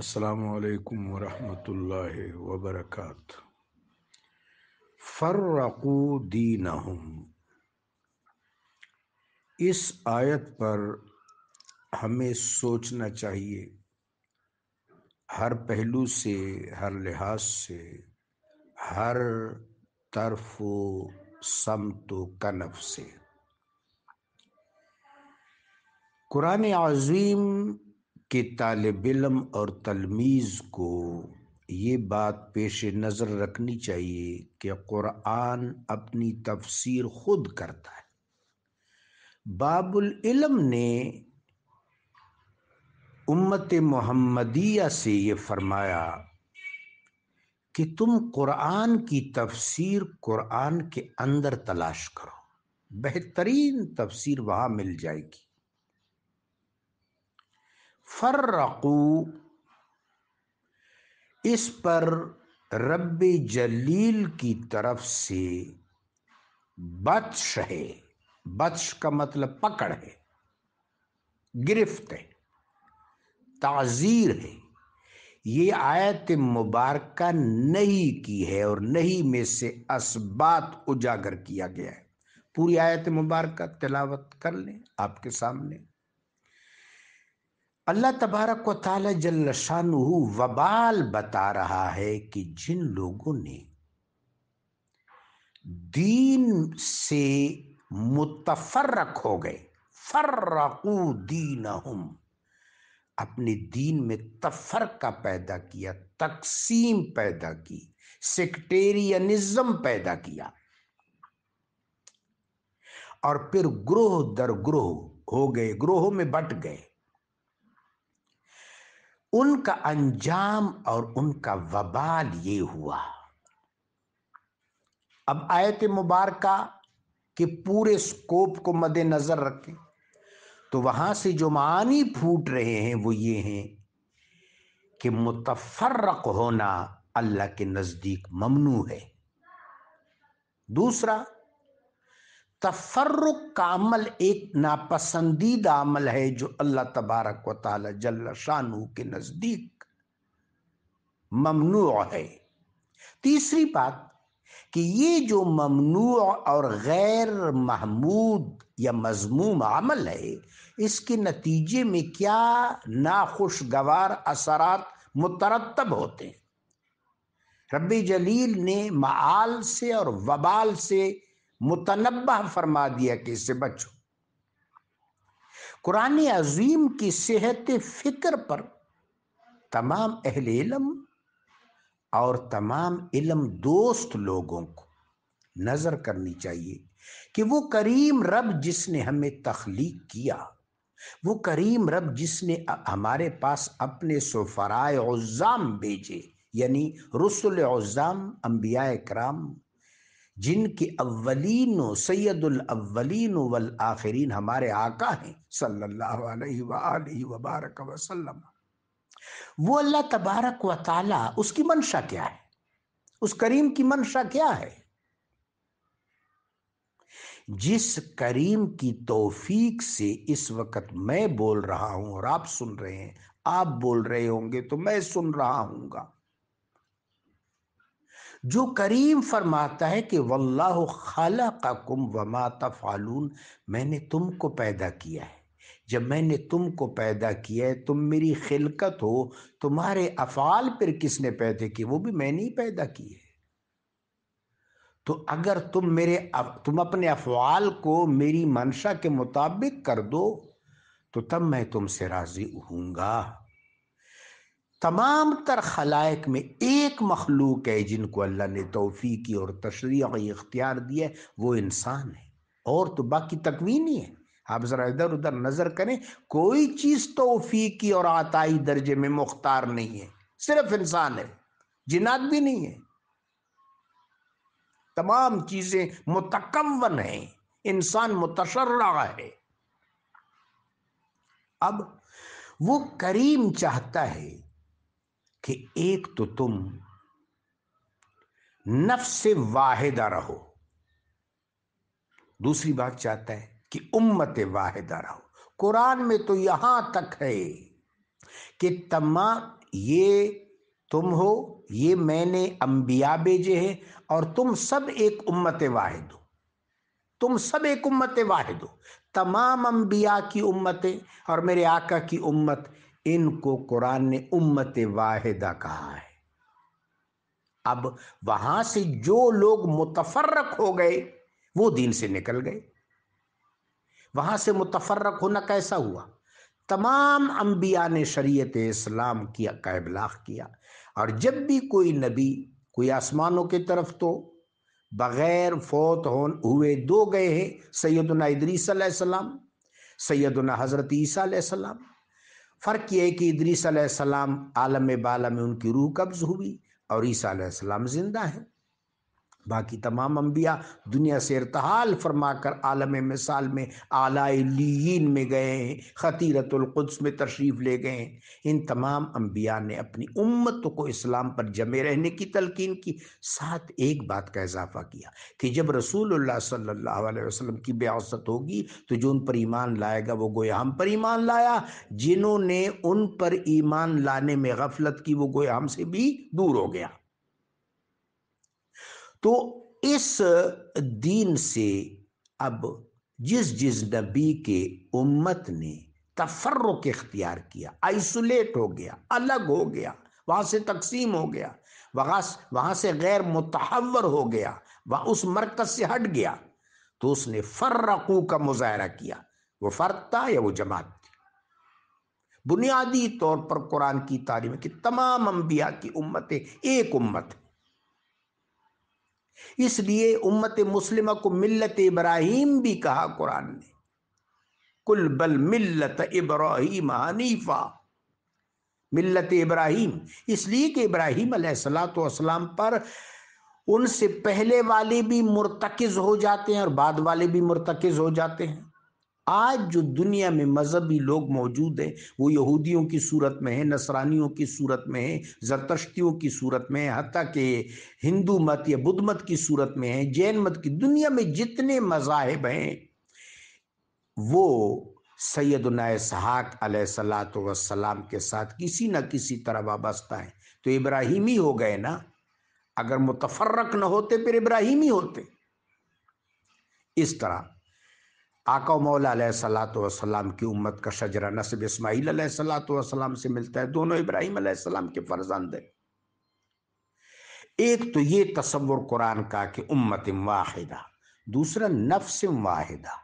असलकम वरहल वबरक फ़र्रकू दीन इस आयत पर हमें सोचना चाहिए हर पहलू से हर लिहाज से हर तरफ समत कनफ से कुरान अजीम कि तालब इलम और तलमीज़ को ये बात पेश नज़र रखनी चाहिए कि क़ुरान अपनी तफसीर खुद करता है बाबुल इलम ने उम्मत मोहम्मदिया से ये फरमाया कि तुम क़ुरान की तफसीर क़ुरान के अंदर तलाश करो बेहतरीन तफसीर वहाँ मिल जाएगी फर्रकू इस पर रब जलील की तरफ से बदश है बदश का मतलब पकड़ है गिरफ्त है ताजीर है ये आयत मुबारक नहीं की है और नहीं में से असबात उजागर किया गया है पूरी आयत मुबारक तिलावत कर लें आपके सामने अल्लाह तबारक व वबाल बता रहा है कि जिन लोगों ने दीन से मुतफर्रक हो गए फर्रकू दीन हम अपने दीन में तफरका पैदा किया तकसीम पैदा की सेक्टेरियनिज्म पैदा किया और फिर ग्रोह दर ग्रोह हो गए ग्रोहों में बट गए उनका अंजाम और उनका वबाल ये हुआ अब आयत मुबारक के पूरे स्कोप को मद्देनजर रखें तो वहां से जो मानी फूट रहे हैं वो ये हैं कि मुतफर्रक होना अल्लाह के नज़दीक ममनू है दूसरा तफर्रुक का अमल एक नापसंदीदा अमल है जो अल्लाह तबारक व ताली के नज़दीक ममनू है तीसरी बात कि ये जो ममनू और गैर महमूद या मजमूम अमल है इसके नतीजे में क्या नाखुशगवार असरात मुतरतब होते हैं रबी जलील ने माल से और वबाल से मुतनबा फरमा दिया कि इससे बचो कुरान अजीम की सेहत फिक्र पर तमाम अहल इलम और तमाम इलम दोस्त लोगों को नज़र करनी चाहिए कि वो करीम रब जिसने हमें तख्लीक किया वो करीम रब जिसने हमारे पास अपने सोफराए उज़ाम भेजे यानी रसुल उज़ाम अम्बिया कराम जिनके अव्वलीन सैदुल अव्वलीन वल आखिरीन हमारे आका हैं सल्लल्लाहु अलैहि वो अल्लाह तबारक व ताला उसकी मंशा क्या है उस करीम की मंशा क्या है जिस करीम की तोफीक से इस वक्त मैं बोल रहा हूं और आप सुन रहे हैं आप बोल रहे होंगे तो मैं सुन रहा हूंगा जो करीम फरमाता है कि वल्लाह खाला का कुम वमा तफ़ालून मैंने तुमको पैदा किया है जब मैंने तुमको पैदा किया है तुम मेरी खिलकत हो तुम्हारे अफ़ाल पर किसने पैदा किए वो भी मैंने ही पैदा किए तो अगर तुम मेरे तुम अपने अफ़वाल को मेरी मंशा के मुताबिक कर दो तो तब मैं तुमसे राज़ी हूँगा तमाम तर खलायक में एक मखलूक है जिनको अल्लाह ने तोफ़ी की और तशरी इख्तियार दिया है वो इंसान है और तो बाकी तकवीन ही है आप ज़रा इधर उधर नज़र करें कोई चीज़ तोफ़ी की और आताई दर्जे में मुख्तार नहीं है सिर्फ इंसान है जिनात भी नहीं है तमाम चीज़ें मुतकमन हैं इंसान मुतशर्रा है अब वो करीम चाहता है कि एक तो तुम नफ से वाहिदा रहो दूसरी बात चाहता है कि उम्मत वाहिदा रहो कुरान में तो यहां तक है कि तमा ये तुम हो ये मैंने अंबिया भेजे हैं और तुम सब एक उम्मत वाहिद हो तुम सब एक उम्मत वाहिद हो तमाम अंबिया की उम्मतें और मेरे आका की उम्मत इनको कुरान ने उम्मत वाहिदा कहा है अब वहां से जो लोग मुतफर्रक हो गए वो दीन से निकल गए वहां से मुतफर्रक होना कैसा हुआ तमाम अंबिया ने शरीयत इस्लाम किया का इबलाग किया और जब भी कोई नबी कोई आसमानों की तरफ तो बग़ैर फौत हो हुए दो गए हैं सैदना इदरीसम सैदना हज़रत सलाम फ़र्क ये कि इदरीस आलम बाल में उनकी रूह कब्ज़ हुई और ईसा आसमाम ज़िंदा है बाकी तमाम अम्बिया दुनिया से इरतहाल फरमाकर आलम मिसाल में आलाइन में गए हैं ख़तीरतुल्कुद्स में तशरीफ़ ले गए हैं इन तमाम अम्बिया ने अपनी उम्मत को इस्लाम पर जमे रहने की तलकिन की साथ एक बात का इजाफा किया कि जब रसूल सल्ला वसलम की ब्यासत होगी तो जो उन पर ईमान लाएगा वो गोया हम पर ईमान लाया जिन्होंने उन पर ईमान लाने में गफलत की वो गोया हमसे भी दूर हो गया तो इस दीन से अब जिस जिस नबी के उम्मत ने के इख्तियार किया आइसोलेट हो गया अलग हो गया वहां से तकसीम हो गया वहां वहां से गैर मुतहवर हो गया वह उस मरकज से हट गया तो उसने फर्रकू का मुजाहरा किया वो फर्द था या वो जमात थी बुनियादी तौर पर कुरान की तारीम की तमाम अंबिया की उम्मतें एक उम्मत है इसलिए उम्मत मुस्लिम को मिल्लत इब्राहिम भी कहा कुरान ने कुल बल मिल्लत इब्राहिम हनीफा मिल्लत इब्राहिम इसलिए कि इब्राहिम सलाम पर उनसे पहले वाले भी मुरतकज हो जाते हैं और बाद वाले भी मुरतकज हो जाते हैं आज जो दुनिया में मजहबी लोग मौजूद हैं वो यहूदियों की सूरत में है नसरानियों की सूरत में है जरतश्तियों की सूरत में है हती के हिंदू मत या बुद्ध मत की सूरत में है जैन मत की दुनिया में जितने मजाहब हैं वो सैदना सहाक सलात वसलाम के साथ किसी न किसी तरह वाबस्ता है तो इब्राहिमी हो गए ना अगर मुतफर्रक न होते फिर इब्राहिमी होते इस तरह आका मौला सलात वसलाम की उम्मत का शजरा नसब इसमाईल सलात वसलाम से मिलता है दोनों इब्राहिम सलाम के फर्जंद है एक तो ये तस्वुर कुरान का कि उम्मत वाहिदा दूसरा नफ्स वाहिदा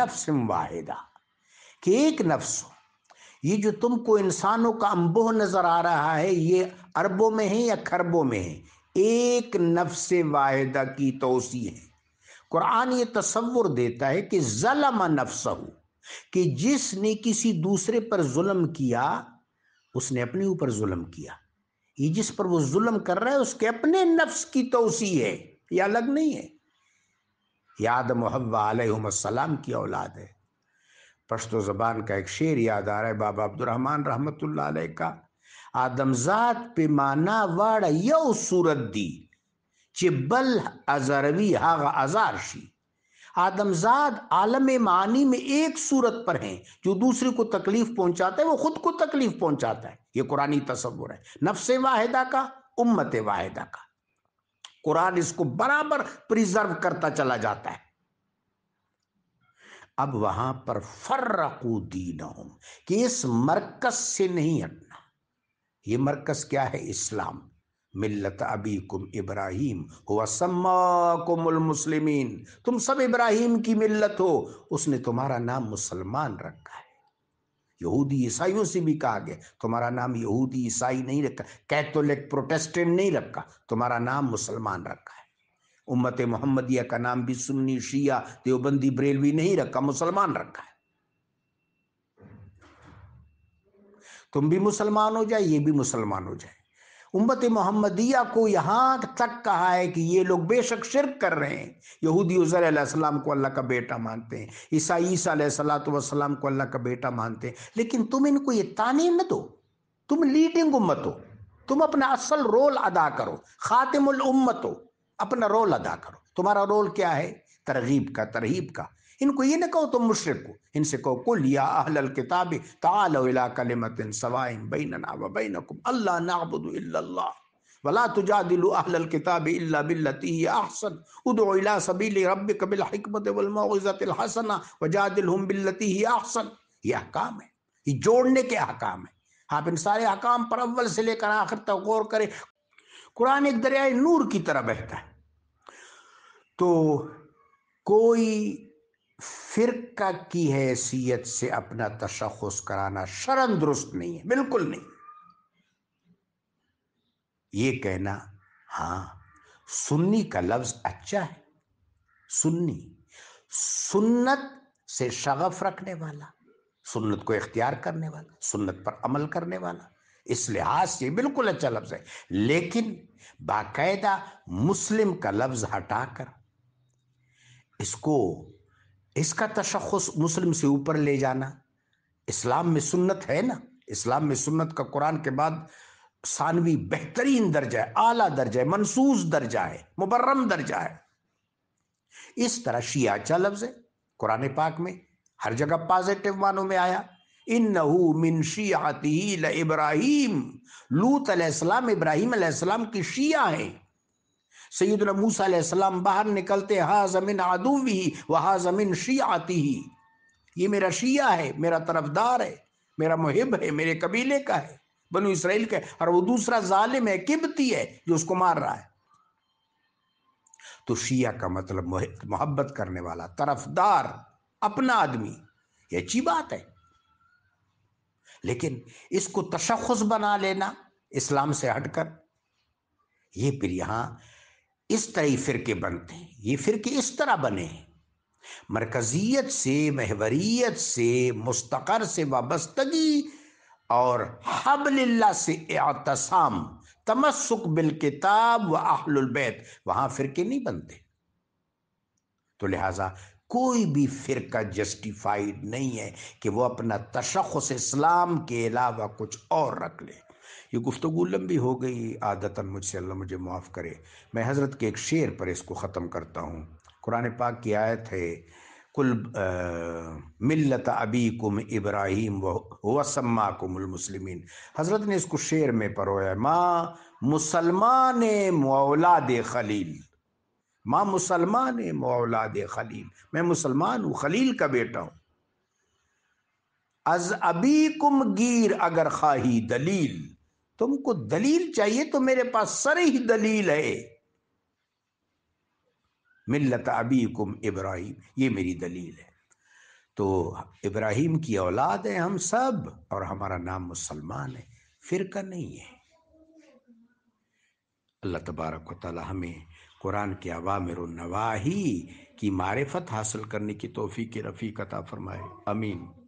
नफ्स वाहिदा कि एक नफ्स ये जो तुमको इंसानों का अम्बोह नजर आ रहा है ये अरबों में है या खरबों में है एक नफ्स वाहिदा की तोसी है कुरान ये तस्वुर देता है कि जलम नफसहू कि जिसने किसी दूसरे पर जुल्म किया उसने अपने ऊपर जुल्म किया ये जिस पर वो जुल्म कर रहा है उसके अपने नफ्स की तोसी है ये अलग नहीं है याद मोहब्बाम की औलाद है पश्तो ज़बान का एक शेर याद आ रहा है बाबा अब्दुलरहमान रहमत का आदमजात पे माना वाड़ यो सूरत दी چې بل अजरवी हागा आजार शी आदमजाद आलम मानी में एक सूरत पर हैं जो दूसरे को तकलीफ पहुंचाता है वो खुद को तकलीफ पहुंचाता है ये कुरानी तस्वुर है नफ्स वाहिदा का उम्मत वाहिदा का कुरान इसको बराबर प्रिजर्व करता चला जाता है अब वहां पर फर्रकू दीन कि इस मरकज से नहीं हटना ये मरकज क्या है इस्लाम मिल्लत अबी कुम इब्राहिम हुआ मुसलिमीन तुम सब इब्राहिम की मिल्लत हो उसने तुम्हारा नाम मुसलमान रखा है यहूदी ईसाइयों से भी कहा गया तुम्हारा नाम यहूदी ईसाई नहीं रखा कैथोलिक प्रोटेस्टेंट नहीं रखा तुम्हारा नाम मुसलमान रखा है उम्मत मोहम्मदिया का नाम भी सुन्नी शिया देवबंदी ब्रेलवी नहीं रखा मुसलमान रखा है तुम भी मुसलमान हो जाए ये भी मुसलमान हो जाए उम्मत मोहम्मदिया को यहाँ तक कहा है कि ये लोग बेशक शिरक कर रहे हैं यहूदी उज़रम को अल्लाह का बेटा मानते हैं ईसाई ईसीसलाम को अल्लाह का बेटा मानते हैं लेकिन तुम इनको ये ताने न दो तुम लीडिंग उम्मत हो तुम अपना असल रोल अदा करो खातिमुल उम्मत हो अपना रोल अदा करो तुम्हारा रोल क्या है तरगीब का तरहीब का इनको ये ना कहो तुम तो मुशरक को इनसे कहो कुल या अहल किताब ताला कलमत सवाइन बैनना व बैनकुम अल्लाह नाबुदु इल्लल्लाह वला तुजादिलु अहल किताब इल्ला बिल्लती ही अहसन उदउ इला सबील रब्बिक बिल हिकमत वल मौइजतिल हसना वजादिलहुम बिल्लती ही अहसन ये अहकाम है ये जोड़ने के अहकाम है आप इन सारे अहकाम पर अव्वल से लेकर आखिर तक गौर करें कुरान एक दरियाए नूर की तरह बहता है तो कोई फिरका की हैसियत से अपना तशखस कराना शरण दुरुस्त नहीं है बिल्कुल नहीं ये कहना हां सुन्नी का लफ्ज अच्छा है सुन्नी सुन्नत से शगफ रखने वाला सुन्नत को इख्तियार करने वाला सुन्नत पर अमल करने वाला इस लिहाज से बिल्कुल अच्छा लफ्ज है लेकिन बाकायदा मुस्लिम का लफ्ज हटाकर इसको इसका तशखस मुस्लिम से ऊपर ले जाना इस्लाम में सुन्नत है ना इस्लाम में सुन्नत का कुरान के बाद सानवी बेहतरीन दर्जा है आला दर्जा है मनसूस दर्जा है मुबर्रम दर्जा है इस तरह शिया अच्छा लफ्ज है कुरान पाक में हर जगह पॉजिटिव मानों में आया इन मिन शियाती इब्राहिम लूत अलैहिस्सलाम इब्राहिम अलैहिस्सलाम की शिया हैं सैदन मूसम बाहर निकलते हा जमीन आदुवी वहा जमीन शी आती ही ये मेरा शिया है मेरा तरफदार है मेरा मुहिब है मेरे कबीले का है बनु इसराइल का और वो दूसरा जालिम है किबती है जो उसको मार रहा है तो शिया का मतलब मोहब्बत करने वाला तरफदार अपना आदमी ये अच्छी बात है लेकिन इसको तशखस बना लेना इस्लाम से हटकर ये फिर यहां इस तरह फ़िरके बनते हैं ये फ़िरके इस तरह बने हैं मरकजियत से महवरीत से मुस्तकर से वाबस्तगी और हबल्ला से एतसाम तमस्क बिल किताब व अहलबैत वहां फ़िरके नहीं बनते तो लिहाजा कोई भी फ़िरका जस्टिफाइड नहीं है कि वो अपना तशख़ इस्लाम के अलावा कुछ और रख ले ये गुफ्तु लंबी हो गई आदतन मुझसे अल्लाह मुझे माफ़ करे मैं हज़रत के एक शेर पर इसको ख़त्म करता हूँ कुरान पाक की आयत है कुल आ, अबी कुम इब्राहिम वसम्मा कुमलमसलिमिन हज़रत ने इसको शेर में परोया माँ मुसलमान मौलाद खलील माँ मुसलमान मौलाद खलील मैं मुसलमान हूँ खलील का बेटा हूँ अज अबी कुम गिर अगर खाही दलील तुमको दलील चाहिए तो मेरे पास सर ही दलील है मिल्लत कुम इब्राहिम ये मेरी दलील है तो इब्राहिम की औलाद है हम सब और हमारा नाम मुसलमान है फिर का नहीं है अल्लाह तबारक हमें कुरान के अवामिर नवाही की मारिफत हासिल करने की तोफ़ी के रफ़ी कता फरमाए अमीन